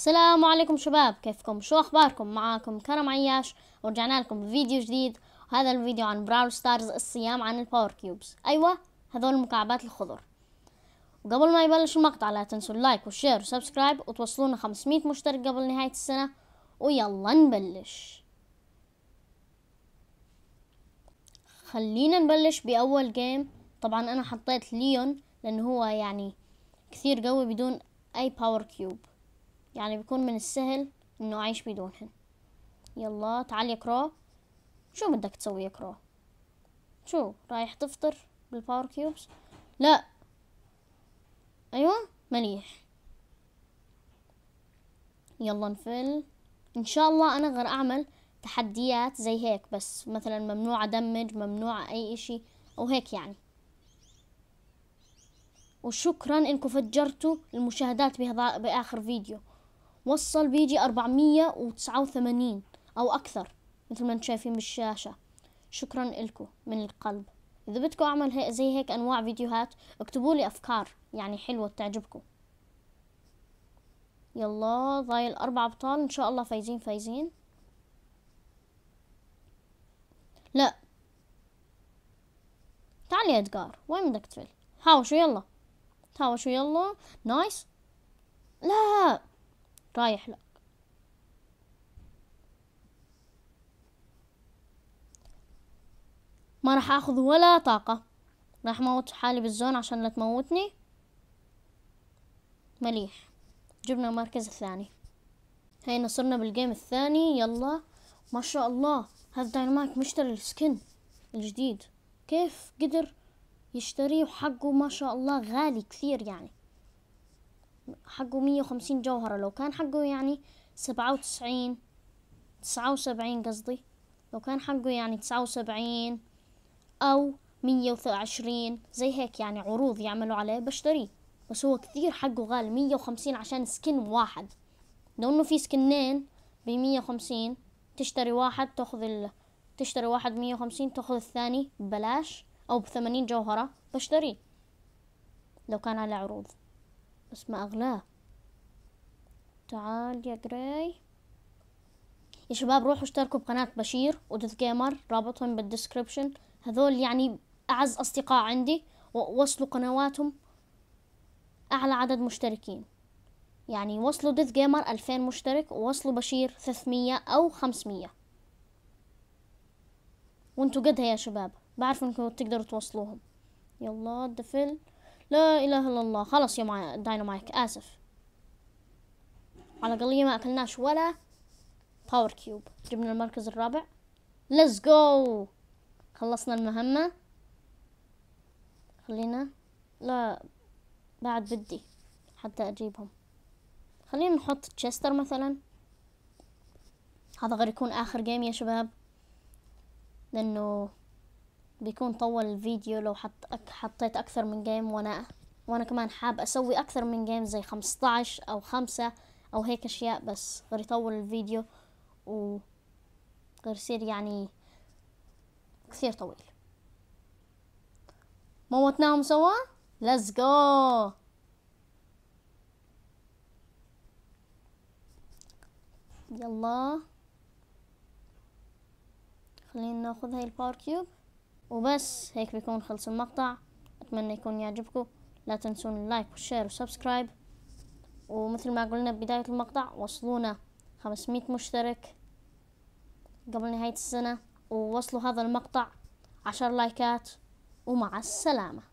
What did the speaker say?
السلام عليكم شباب كيفكم شو اخباركم معاكم كرم عياش ورجعنا لكم بفيديو جديد وهذا الفيديو عن براول ستارز الصيام عن الباور كيوبز ايوه هذول المكعبات الخضر وقبل ما يبلش المقطع لا تنسوا اللايك والشير وسبسكرايب وتوصلونا 500 مشترك قبل نهاية السنة ويلا نبلش خلينا نبلش بأول جيم طبعا أنا حطيت ليون لأنه هو يعني كثير قوي بدون أي باور كيوب يعني بيكون من السهل انه اعيش بدونهن يلا تعال كرو شو بدك تسوي كرو شو رايح تفطر بالباور كيوبس لا ايوه مليح يلا نفل ان شاء الله انا غير اعمل تحديات زي هيك بس مثلا ممنوع ادمج ممنوع اي اشي او هيك يعني وشكرا انكم فجرتوا المشاهدات بهذا باخر فيديو وصل بيجي أربعمية وتسعة وثمانين أو أكثر مثل ما انتم شايفين بالشاشة شكرا لكم من القلب إذا بدكم أعمل هي زي هيك أنواع فيديوهات اكتبوا لي أفكار يعني حلوة تعجبكم يلا ضايل اربع أبطال إن شاء الله فايزين فايزين لا تعال يا إدجار وين بدك تفل هاوشوا يلا هاوشوا يلا نايس لا رايح لك ما راح اخذ ولا طاقة راح موت حالي بالزون عشان لا تموتني مليح جبنا المركز الثاني هينا صرنا بالجيم الثاني يلا ما شاء الله هذا دايناميك مشتري السكن الجديد كيف قدر يشتريه وحقه ما شاء الله غالي كثير يعني حقه مية وخمسين جوهرة لو كان حقه يعني سبعة وتسعين تسعة وسبعين قصدي لو كان حقه يعني تسعة وسبعين أو مية وعشرين زي هيك يعني عروض يعملوا عليه بشتريه بس هو كثير حقه غالي مية وخمسين عشان سكن واحد لو انه في سكنين بمية وخمسين تشتري واحد تاخذ ال... تشتري واحد مية وخمسين تاخذ الثاني ببلاش أو بثمانين جوهرة بشتريه لو كان على عروض بس ما أغلاه تعال يا جراي يا شباب روحوا اشتركوا بقناة بشير وديث جيمر رابطهم بالدسكربشن هذول يعني أعز أصدقاء عندي ووصلوا قنواتهم أعلى عدد مشتركين يعني وصلوا ديث جيمر ألفين مشترك ووصلوا بشير ثلاثمية أو خمسمية وانتوا قدها يا شباب بعرف انكم تقدروا توصلوهم يلا دفل لا اله الا الله خلاص يا داينامايك اسف على الاقلية ما اكلناش ولا باور كيوب جبنا المركز الرابع ليتس جو خلصنا المهمة خلينا لا بعد بدي حتى اجيبهم خلينا نحط تشستر مثلا هذا غير يكون اخر جيم يا شباب لانه بيكون طول الفيديو لو حط حطيت أكثر من جيم وأنا وأنا كمان حاب أسوي أكثر من جيم زي خمسطعش أو خمسة أو هيك أشياء بس غير يطول الفيديو و غير يصير يعني كثير طويل موتناهم سوا ليتس جو يلا خلينا ناخذ هاي الباور كيوب وبس هيك بيكون خلص المقطع أتمنى يكون يعجبكم لا تنسون اللايك والشير والسبسكرايب ومثل ما قلنا ببداية المقطع وصلونا خمسمية مشترك قبل نهاية السنة ووصلوا هذا المقطع عشر لايكات ومع السلامة